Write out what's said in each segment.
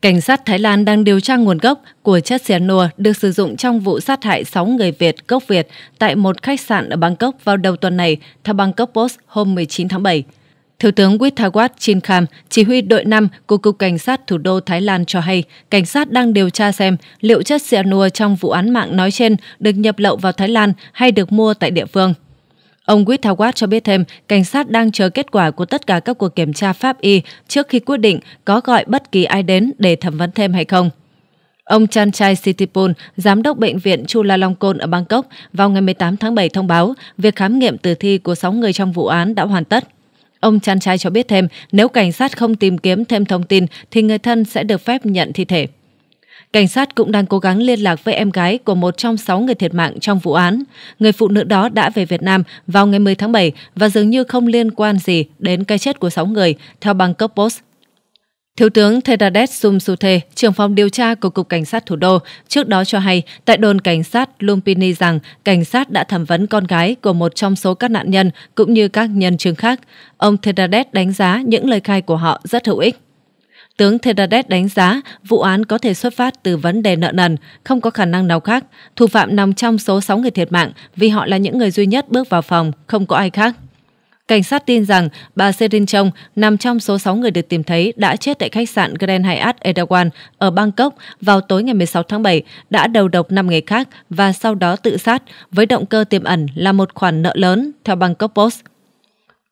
Cảnh sát Thái Lan đang điều tra nguồn gốc của chất xẻ được sử dụng trong vụ sát hại 6 người Việt gốc Việt tại một khách sạn ở Bangkok vào đầu tuần này, theo Bangkok Post hôm 19 tháng 7. Thiếu tướng Witthawat Chinkham, chỉ huy đội 5 của Cục Cảnh sát thủ đô Thái Lan cho hay, cảnh sát đang điều tra xem liệu chất xịa trong vụ án mạng nói trên được nhập lậu vào Thái Lan hay được mua tại địa phương. Ông Wittawat cho biết thêm, cảnh sát đang chờ kết quả của tất cả các cuộc kiểm tra pháp y trước khi quyết định có gọi bất kỳ ai đến để thẩm vấn thêm hay không. Ông Chanchai Sitipul, giám đốc bệnh viện Chulalongkorn ở Bangkok, vào ngày 18 tháng 7 thông báo việc khám nghiệm tử thi của 6 người trong vụ án đã hoàn tất. Ông Chanchai cho biết thêm, nếu cảnh sát không tìm kiếm thêm thông tin thì người thân sẽ được phép nhận thi thể. Cảnh sát cũng đang cố gắng liên lạc với em gái của một trong sáu người thiệt mạng trong vụ án. Người phụ nữ đó đã về Việt Nam vào ngày 10 tháng 7 và dường như không liên quan gì đến cái chết của sáu người, theo Bangkok Post. Thiếu tướng Thedades Sumsute, trưởng phòng điều tra của Cục Cảnh sát Thủ đô, trước đó cho hay tại đồn cảnh sát Lumpini rằng cảnh sát đã thẩm vấn con gái của một trong số các nạn nhân cũng như các nhân chứng khác. Ông Thedades đánh giá những lời khai của họ rất hữu ích. Tướng Thedadet đánh giá vụ án có thể xuất phát từ vấn đề nợ nần, không có khả năng nào khác. Thủ phạm nằm trong số 6 người thiệt mạng vì họ là những người duy nhất bước vào phòng, không có ai khác. Cảnh sát tin rằng bà Serin Chong nằm trong số 6 người được tìm thấy đã chết tại khách sạn Grand Hyatt Edawan ở Bangkok vào tối ngày 16 tháng 7, đã đầu độc 5 người khác và sau đó tự sát với động cơ tiềm ẩn là một khoản nợ lớn, theo Bangkok Post.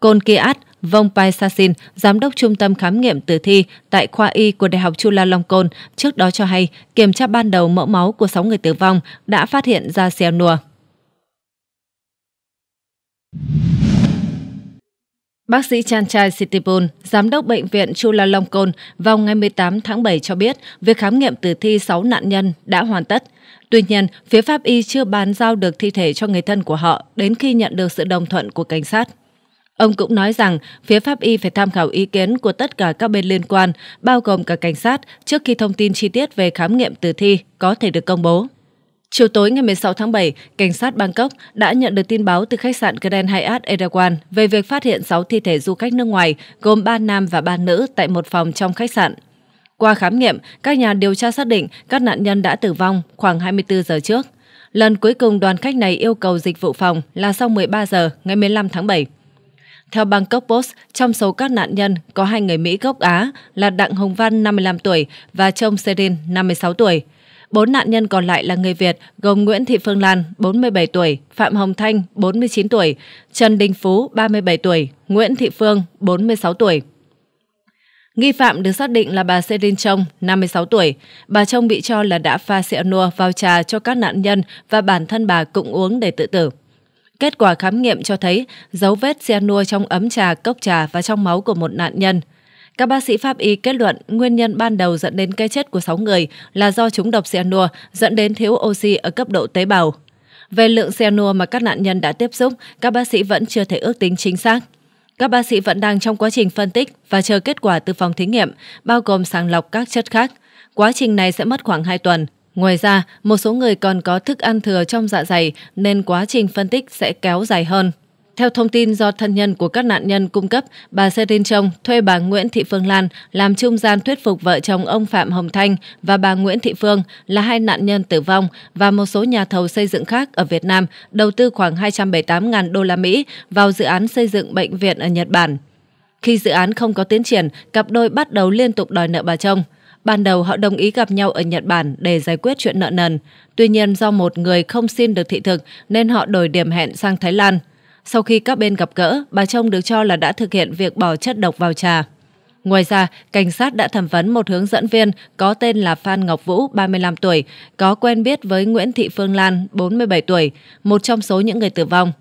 Côn Kiat, Vong Pai Sasin, giám đốc trung tâm khám nghiệm tử thi tại khoa y của Đại học Chulalongkorn trước đó cho hay kiểm tra ban đầu mẫu máu của 6 người tử vong đã phát hiện ra cyanua. Bác sĩ Chanchai Sitipun, giám đốc bệnh viện Chulalongkorn vào ngày 18 tháng 7 cho biết việc khám nghiệm tử thi 6 nạn nhân đã hoàn tất. Tuy nhiên, phía Pháp y chưa bàn giao được thi thể cho người thân của họ đến khi nhận được sự đồng thuận của cảnh sát. Ông cũng nói rằng phía pháp y phải tham khảo ý kiến của tất cả các bên liên quan, bao gồm cả cảnh sát, trước khi thông tin chi tiết về khám nghiệm tử thi có thể được công bố. Chiều tối ngày 16 tháng 7, cảnh sát Bangkok đã nhận được tin báo từ khách sạn Grand Hyatt Erawan về việc phát hiện 6 thi thể du khách nước ngoài gồm 3 nam và 3 nữ tại một phòng trong khách sạn. Qua khám nghiệm, các nhà điều tra xác định các nạn nhân đã tử vong khoảng 24 giờ trước. Lần cuối cùng đoàn khách này yêu cầu dịch vụ phòng là sau 13 giờ ngày 15 tháng 7. Theo Bangkok Post, trong số các nạn nhân có hai người Mỹ gốc Á là Đặng Hồng Văn 55 tuổi và Trông Serin 56 tuổi. Bốn nạn nhân còn lại là người Việt gồm Nguyễn Thị Phương Lan 47 tuổi, Phạm Hồng Thanh 49 tuổi, Trần Đình Phú 37 tuổi, Nguyễn Thị Phương 46 tuổi. Nghi phạm được xác định là bà Selin Trong, 56 tuổi. Bà Trong bị cho là đã pha xịa nua vào trà cho các nạn nhân và bản thân bà cũng uống để tự tử. Kết quả khám nghiệm cho thấy dấu vết cyanua trong ấm trà, cốc trà và trong máu của một nạn nhân. Các bác sĩ pháp y kết luận nguyên nhân ban đầu dẫn đến cái chết của 6 người là do chúng độc cyanua dẫn đến thiếu oxy ở cấp độ tế bào. Về lượng cyanua mà các nạn nhân đã tiếp xúc, các bác sĩ vẫn chưa thể ước tính chính xác. Các bác sĩ vẫn đang trong quá trình phân tích và chờ kết quả từ phòng thí nghiệm, bao gồm sàng lọc các chất khác. Quá trình này sẽ mất khoảng 2 tuần. Ngoài ra, một số người còn có thức ăn thừa trong dạ dày nên quá trình phân tích sẽ kéo dài hơn. Theo thông tin do thân nhân của các nạn nhân cung cấp, bà Serin Trông thuê bà Nguyễn Thị Phương Lan làm trung gian thuyết phục vợ chồng ông Phạm Hồng Thanh và bà Nguyễn Thị Phương là hai nạn nhân tử vong và một số nhà thầu xây dựng khác ở Việt Nam đầu tư khoảng 278.000 đô la Mỹ vào dự án xây dựng bệnh viện ở Nhật Bản. Khi dự án không có tiến triển, cặp đôi bắt đầu liên tục đòi nợ bà chồng – Ban đầu họ đồng ý gặp nhau ở Nhật Bản để giải quyết chuyện nợ nần. Tuy nhiên do một người không xin được thị thực nên họ đổi điểm hẹn sang Thái Lan. Sau khi các bên gặp gỡ, bà Trông được cho là đã thực hiện việc bỏ chất độc vào trà. Ngoài ra, cảnh sát đã thẩm vấn một hướng dẫn viên có tên là Phan Ngọc Vũ, 35 tuổi, có quen biết với Nguyễn Thị Phương Lan, 47 tuổi, một trong số những người tử vong.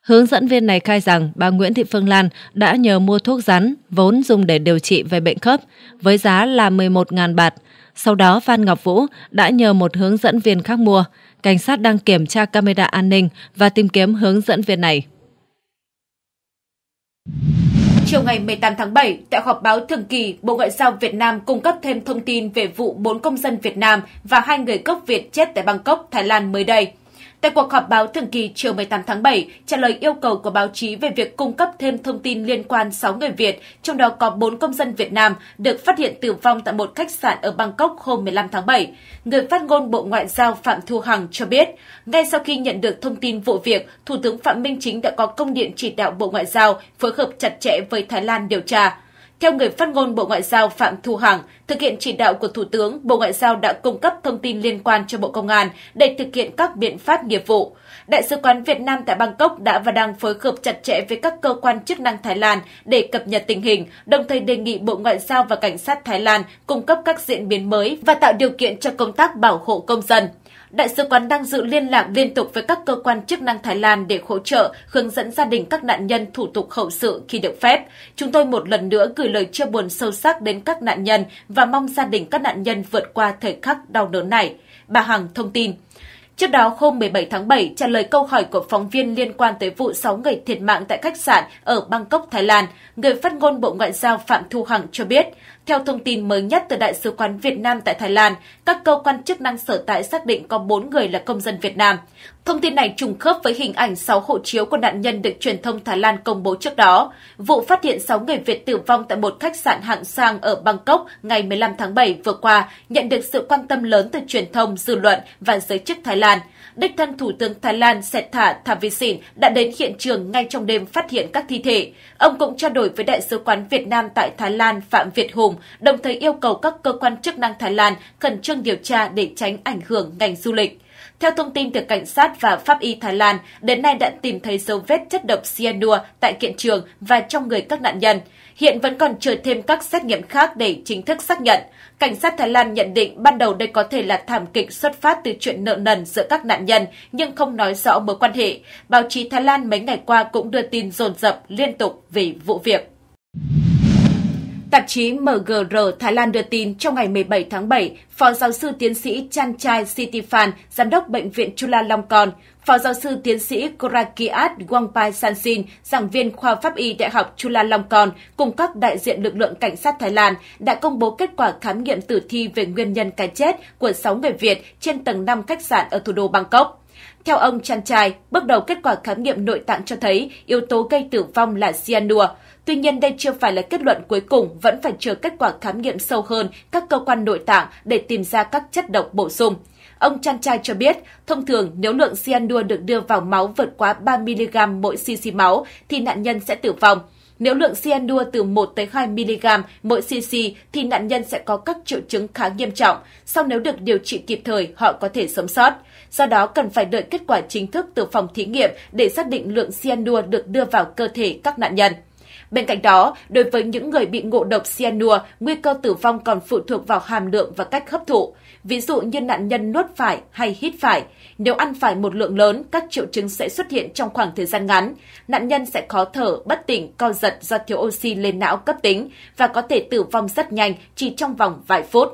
Hướng dẫn viên này khai rằng bà Nguyễn Thị Phương Lan đã nhờ mua thuốc rắn, vốn dùng để điều trị về bệnh khớp, với giá là 11.000 bạt. Sau đó Phan Ngọc Vũ đã nhờ một hướng dẫn viên khác mua. Cảnh sát đang kiểm tra camera an ninh và tìm kiếm hướng dẫn viên này. Chiều ngày 18 tháng 7, tại họp báo thường kỳ, Bộ Ngoại giao Việt Nam cung cấp thêm thông tin về vụ 4 công dân Việt Nam và hai người gốc Việt chết tại Bangkok, Thái Lan mới đây. Tại cuộc họp báo thường kỳ chiều 18 tháng 7, trả lời yêu cầu của báo chí về việc cung cấp thêm thông tin liên quan 6 người Việt, trong đó có 4 công dân Việt Nam được phát hiện tử vong tại một khách sạn ở Bangkok hôm 15 tháng 7, người phát ngôn Bộ Ngoại giao Phạm Thu Hằng cho biết, ngay sau khi nhận được thông tin vụ việc, Thủ tướng Phạm Minh Chính đã có công điện chỉ đạo Bộ Ngoại giao phối hợp chặt chẽ với Thái Lan điều tra. Theo người phát ngôn Bộ Ngoại giao Phạm Thu Hằng, thực hiện chỉ đạo của Thủ tướng, Bộ Ngoại giao đã cung cấp thông tin liên quan cho Bộ Công an để thực hiện các biện pháp nghiệp vụ. Đại sứ quán Việt Nam tại Bangkok đã và đang phối hợp chặt chẽ với các cơ quan chức năng Thái Lan để cập nhật tình hình, đồng thời đề nghị Bộ Ngoại giao và Cảnh sát Thái Lan cung cấp các diễn biến mới và tạo điều kiện cho công tác bảo hộ công dân. Đại sứ quán đang giữ liên lạc liên tục với các cơ quan chức năng Thái Lan để hỗ trợ, hướng dẫn gia đình các nạn nhân thủ tục hậu sự khi được phép. Chúng tôi một lần nữa gửi lời chia buồn sâu sắc đến các nạn nhân và mong gia đình các nạn nhân vượt qua thời khắc đau đớn này. Bà Hằng thông tin. Trước đó, hôm 17 tháng 7, trả lời câu hỏi của phóng viên liên quan tới vụ 6 người thiệt mạng tại khách sạn ở Bangkok, Thái Lan, người phát ngôn Bộ Ngoại giao Phạm Thu Hằng cho biết, theo thông tin mới nhất từ Đại sứ quán Việt Nam tại Thái Lan, các cơ quan chức năng sở tại xác định có 4 người là công dân Việt Nam. Thông tin này trùng khớp với hình ảnh 6 hộ chiếu của nạn nhân được truyền thông Thái Lan công bố trước đó. Vụ phát hiện 6 người Việt tử vong tại một khách sạn hạng sang ở Bangkok ngày 15 tháng 7 vừa qua nhận được sự quan tâm lớn từ truyền thông, dư luận và giới chức Thái Lan. Đích thân Thủ tướng Thái Lan Setha Thavisin đã đến hiện trường ngay trong đêm phát hiện các thi thể. Ông cũng trao đổi với Đại sứ quán Việt Nam tại Thái Lan Phạm Việt Hùng đồng thời yêu cầu các cơ quan chức năng Thái Lan khẩn trương điều tra để tránh ảnh hưởng ngành du lịch. Theo thông tin từ cảnh sát và pháp y Thái Lan, đến nay đã tìm thấy dấu vết chất độc cyanua tại hiện trường và trong người các nạn nhân. Hiện vẫn còn chờ thêm các xét nghiệm khác để chính thức xác nhận. Cảnh sát Thái Lan nhận định ban đầu đây có thể là thảm kịch xuất phát từ chuyện nợ nần giữa các nạn nhân, nhưng không nói rõ mối quan hệ. Báo chí Thái Lan mấy ngày qua cũng đưa tin dồn dập liên tục về vụ việc. Tạp chí MGR Thái Lan đưa tin trong ngày 17 tháng 7, Phó giáo sư tiến sĩ Chanchai Sitifan, giám đốc Bệnh viện Chula Long Con, Phó giáo sư tiến sĩ Korakiat Wangpai Sansin, giảng viên khoa pháp y Đại học Chula Long Con cùng các đại diện lực lượng cảnh sát Thái Lan đã công bố kết quả khám nghiệm tử thi về nguyên nhân cái chết của 6 người Việt trên tầng 5 khách sạn ở thủ đô Bangkok. Theo ông Chan Trai, bước đầu kết quả khám nghiệm nội tạng cho thấy yếu tố gây tử vong là cyanua. Tuy nhiên đây chưa phải là kết luận cuối cùng, vẫn phải chờ kết quả khám nghiệm sâu hơn các cơ quan nội tạng để tìm ra các chất độc bổ sung. Ông Chan Chai cho biết, thông thường nếu lượng cyanua được đưa vào máu vượt quá 3mg mỗi cc máu thì nạn nhân sẽ tử vong. Nếu lượng cyanua từ 1 tới 2 mg mỗi cc thì nạn nhân sẽ có các triệu chứng khá nghiêm trọng, sau nếu được điều trị kịp thời họ có thể sống sót. Do đó cần phải đợi kết quả chính thức từ phòng thí nghiệm để xác định lượng cyanua được đưa vào cơ thể các nạn nhân. Bên cạnh đó, đối với những người bị ngộ độc cyanua, nguy cơ tử vong còn phụ thuộc vào hàm lượng và cách hấp thụ. Ví dụ như nạn nhân nuốt phải hay hít phải. Nếu ăn phải một lượng lớn, các triệu chứng sẽ xuất hiện trong khoảng thời gian ngắn. Nạn nhân sẽ khó thở, bất tỉnh, co giật do thiếu oxy lên não cấp tính và có thể tử vong rất nhanh chỉ trong vòng vài phút.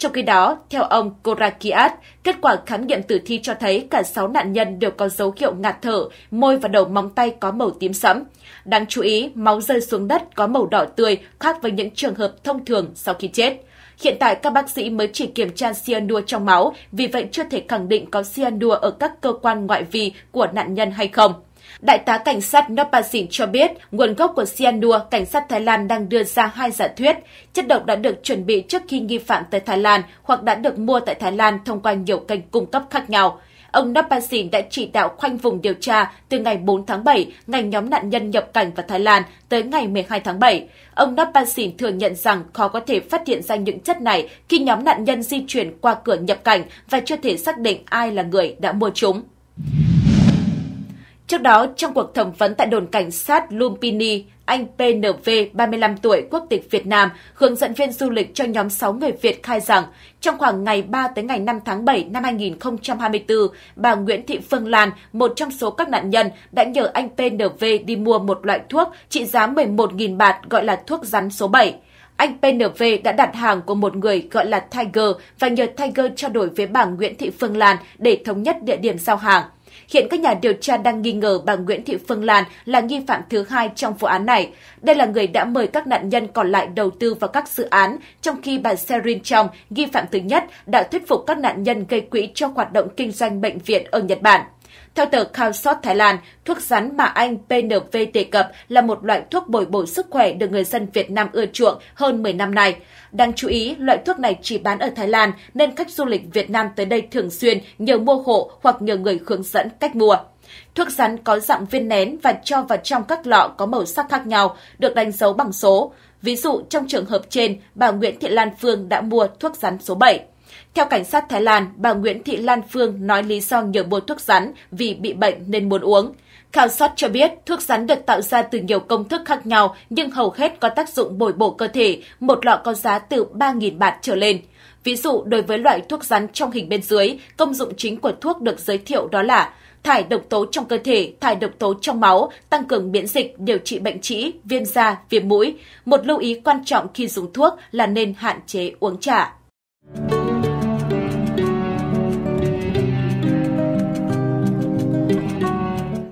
Trong khi đó, theo ông Korakiat, kết quả khám nghiệm tử thi cho thấy cả 6 nạn nhân đều có dấu hiệu ngạt thở, môi và đầu móng tay có màu tím sẫm. Đáng chú ý, máu rơi xuống đất có màu đỏ tươi khác với những trường hợp thông thường sau khi chết. Hiện tại các bác sĩ mới chỉ kiểm tra cyanua trong máu, vì vậy chưa thể khẳng định có cyanua ở các cơ quan ngoại vi của nạn nhân hay không. Đại tá cảnh sát Nopasin cho biết nguồn gốc của cyanua, cảnh sát Thái Lan đang đưa ra hai giả thuyết. Chất độc đã được chuẩn bị trước khi nghi phạm tới Thái Lan hoặc đã được mua tại Thái Lan thông qua nhiều kênh cung cấp khác nhau. Ông Napasin đã chỉ đạo khoanh vùng điều tra từ ngày 4 tháng 7, ngày nhóm nạn nhân nhập cảnh vào Thái Lan, tới ngày 12 tháng 7. Ông Napasin thừa nhận rằng khó có thể phát hiện ra những chất này khi nhóm nạn nhân di chuyển qua cửa nhập cảnh và chưa thể xác định ai là người đã mua chúng. Trước đó, trong cuộc thẩm vấn tại đồn cảnh sát Lumpini, anh PNV, 35 tuổi, quốc tịch Việt Nam, hướng dẫn viên du lịch cho nhóm 6 người Việt khai rằng, trong khoảng ngày 3 tới ngày 5 tháng 7 năm 2024, bà Nguyễn Thị Phương Lan, một trong số các nạn nhân, đã nhờ anh PNV đi mua một loại thuốc trị giá 11.000 bạt gọi là thuốc rắn số 7 anh PNV đã đặt hàng của một người gọi là Tiger và nhờ Tiger trao đổi với bà Nguyễn Thị Phương Lan để thống nhất địa điểm giao hàng. Hiện các nhà điều tra đang nghi ngờ bà Nguyễn Thị Phương Lan là nghi phạm thứ hai trong vụ án này. Đây là người đã mời các nạn nhân còn lại đầu tư vào các dự án, trong khi bà Serin Trong, nghi phạm thứ nhất, đã thuyết phục các nạn nhân gây quỹ cho hoạt động kinh doanh bệnh viện ở Nhật Bản. Theo tờ Khao Thái Lan, thuốc rắn mà Anh PNV đề cập là một loại thuốc bồi bổ sức khỏe được người dân Việt Nam ưa chuộng hơn 10 năm nay. Đáng chú ý, loại thuốc này chỉ bán ở Thái Lan nên khách du lịch Việt Nam tới đây thường xuyên nhờ mua hộ hoặc nhờ người hướng dẫn cách mua. Thuốc rắn có dạng viên nén và cho vào trong các lọ có màu sắc khác nhau, được đánh dấu bằng số. Ví dụ, trong trường hợp trên, bà Nguyễn Thị Lan Phương đã mua thuốc rắn số 7. Theo cảnh sát Thái Lan, bà Nguyễn Thị Lan Phương nói lý do nhờ mua thuốc rắn vì bị bệnh nên muốn uống. Khảo sát cho biết thuốc rắn được tạo ra từ nhiều công thức khác nhau nhưng hầu hết có tác dụng bồi bổ cơ thể, một lọ có giá từ 3.000 bạt trở lên. Ví dụ, đối với loại thuốc rắn trong hình bên dưới, công dụng chính của thuốc được giới thiệu đó là thải độc tố trong cơ thể, thải độc tố trong máu, tăng cường miễn dịch, điều trị bệnh trĩ, viêm da, viêm mũi. Một lưu ý quan trọng khi dùng thuốc là nên hạn chế uống trà.